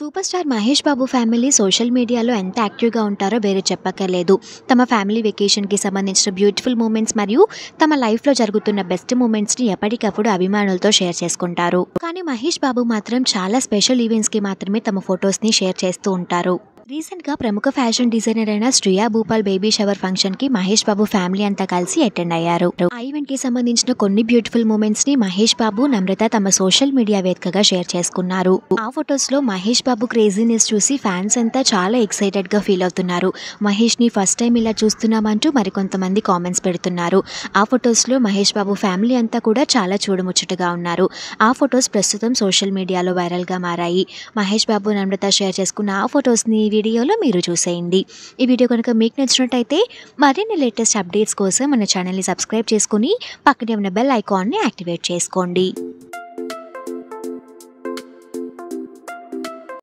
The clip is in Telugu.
super star Mahesh Babu family social మీడియాలో ఎంత యాక్టివ్గా ఉంటారో వేరే చెప్పక్కర్లేదు తమ ఫ్యామిలీ వెకేషన్కి సంబంధించిన బ్యూటిఫుల్ మూమెంట్స్ మరియు తమ లైఫ్లో జరుగుతున్న బెస్ట్ మూమెంట్స్ని ఎప్పటికప్పుడు అభిమానులతో షేర్ చేసుకుంటారు కానీ మహేష్ బాబు మాత్రం చాలా స్పెషల్ ఈవెంట్స్కి మాత్రమే తమ ఫొటోస్ని షేర్ చేస్తూ ఉంటారు రీసెంట్ గా ప్రముఖ ఫ్యాషన్ డిజైనర్ అయిన Shriya Bhupal baby shower function కి మహేష్ బాబు ఫ్యామిలీ అంతా కలిసి అటెండ్ అయ్యారు ఆ ఈవెంట్ కి సంబంధించిన కొన్ని బ్యూటిఫుల్ మూమెంట్స్ ని మహేష్ బాబు నమ్రత తమ సోషల్ మీడియా వేదికగా షేర్ చేసుకున్నారు ఆ ఫొటోస్ లో మహేష్ బాబు క్రేజీనెస్ చూసి ఫ్యాన్స్ అంతా చాలా ఎక్సైటెడ్ గా ఫీల్ అవుతున్నారు మహేష్ ని ఫస్ట్ టైం ఇలా చూస్తున్నామంటూ మరికొంతమంది కామెంట్స్ పెడుతున్నారు ఆ ఫొటోస్ లో మహేష్ బాబు ఫ్యామిలీ అంతా కూడా చాలా చూడముచ్చటగా ఉన్నారు ఆ ఫొటోస్ ప్రస్తుతం సోషల్ మీడియాలో వైరల్ గా మారాయి మహేష్ బాబు నమ్రత షేర్ చేసుకున్న ఆ ఫొటోస్ ని వీడియోలో మీరు చూసేయండి ఈ వీడియో కనుక మీకు నచ్చినట్టయితే మరిన్ని లేటెస్ట్ అప్డేట్స్ కోసం మన ఛానల్ని సబ్స్క్రైబ్ చేసుకుని పక్కనే ఉన్న బెల్ ఐకాన్ని యాక్టివేట్ చేసుకోండి